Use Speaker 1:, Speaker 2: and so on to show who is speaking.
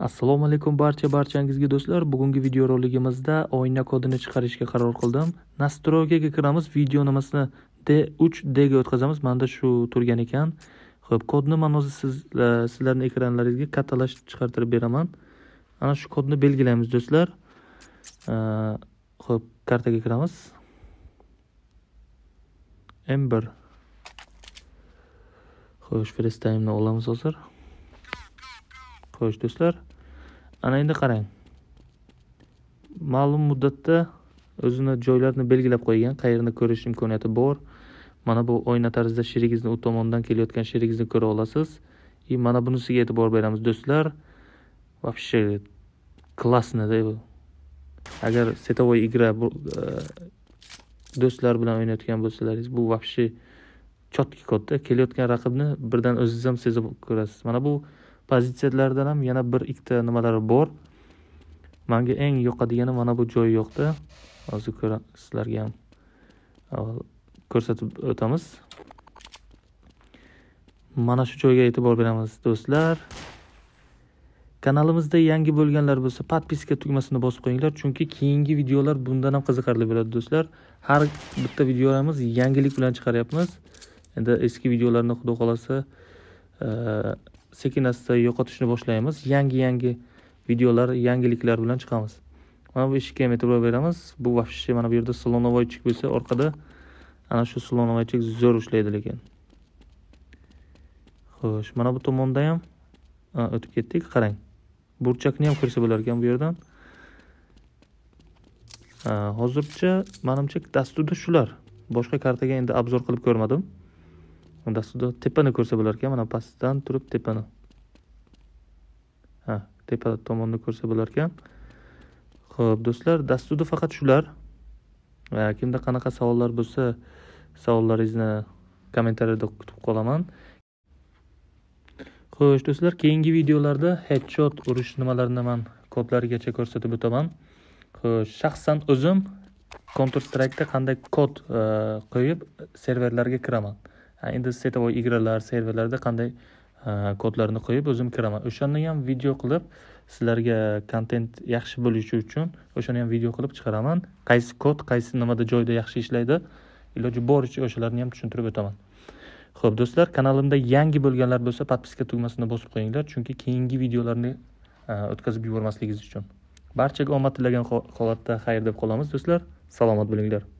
Speaker 1: assalomu alaykum barcha barchangizga do'stlar bugungi videorolikimizda oyna kodini chiqarishga qaror qildim nastroykaga kiramiz video nimasini d3 ga o'tkazamiz manda shu turgan ekan ho'p kodni man o'zi siz e, sizlarning ekranlaringizga kattalashib chiqartirib beraman ana shu kodni belgilaymiz do'stlar ho'p e, kartaga kiramiz m1 xo'sh frestaimni olamiz hozir xo'sh do'stlar ana endi qarang ma'lum muddatda o'zini joylarini belgilab qo'ygan qayerni ko'rish imkoniyati bor mana bu oyna tarzida sherigingizni u tomondan kelayotgan sherigingizni ko'ra olasiz и mana bunisiga e'tibor beramiz do'stlar вообще классно bu agar сетовой игра э, do'stlar bilan o'ynayotgan bo'lsalaringiz bu вообще chotki kodda kelayotgan raqibni birdan o'zingiz ham sezib ko'rasiz mana bu pozitsiyalardan ham yana bir ikkita nimalari bor manga eng yoqadigani mana bu joyi yoqda hozir ko'ra sizlarga ham e, ko'rsatib o'tamiz mana shu joyga e'tibor beramiz do'stlar kanalimizda yangi bo'lganlar bo'lsa подписка tugmasini bosib qo'yinglar chunki keyingi videolar bundan ham qiziqarli bo'ladi do'stlar har bitta videolarimiz yangilik bilan chiqaryapmiz endi eski videolarni xudo xohlasa e, sekin asta yo'qotishni boshlaymiz yangi yangi videolar yangiliklar bilan chiqamiz mana bu eshikka ham e'tibor beramiz bu вообще mana bu yerda slonovoychik bo'lsa orqada ana shu slonovoychik zo'r ishlaydi lekin xo'sh mana bu tomonda ham o'tib ketdik qarang burchakni ham ko'rsa bo'lar ekan bu yerdan hozircha manimcha dasturda shular boshqa kartaga endi obzor qilib ko'rmadim dasturda tepani ko'rsa bo'lar ekan mana pastdan turib tepani ha tepa tomonni ko'rsa bo'lar ekan ho'p do'stlar dasturda faqat shular kimda qanaqa savollar bo'lsa savollaringizni kommentariyada kutib qolaman xo'sh do'stlar keyingi videolarda headshot urish nimalarini man kodlarigacha ko'rsatib o'taman xo'sh shaxsan o'zim counter strike'da qanday kod e, qo'yib serverlarga kiraman endi setovoy igralar serverlarda qanday kodlarni qo'yib o'zim kiraman o'shani ham video qilib sizlarga kontent yaxshi bo'lishi uchun o'shani ham video qilib chiqaraman qaysi kod qaysi nimada joyda yaxshi ishlaydi iloji boricha o'shalarni ham tushuntirib o'taman ho'p do'stlar kanalimda yangi bo'lganlar bo'lsa подписка tugmasini bosib qo'yinglar chunki keyingi videolarni o'tkazib yubormasligingiz uchun barchaga omad tilagan holatda xayr deb qolamiz do'stlar salomat bo'linglar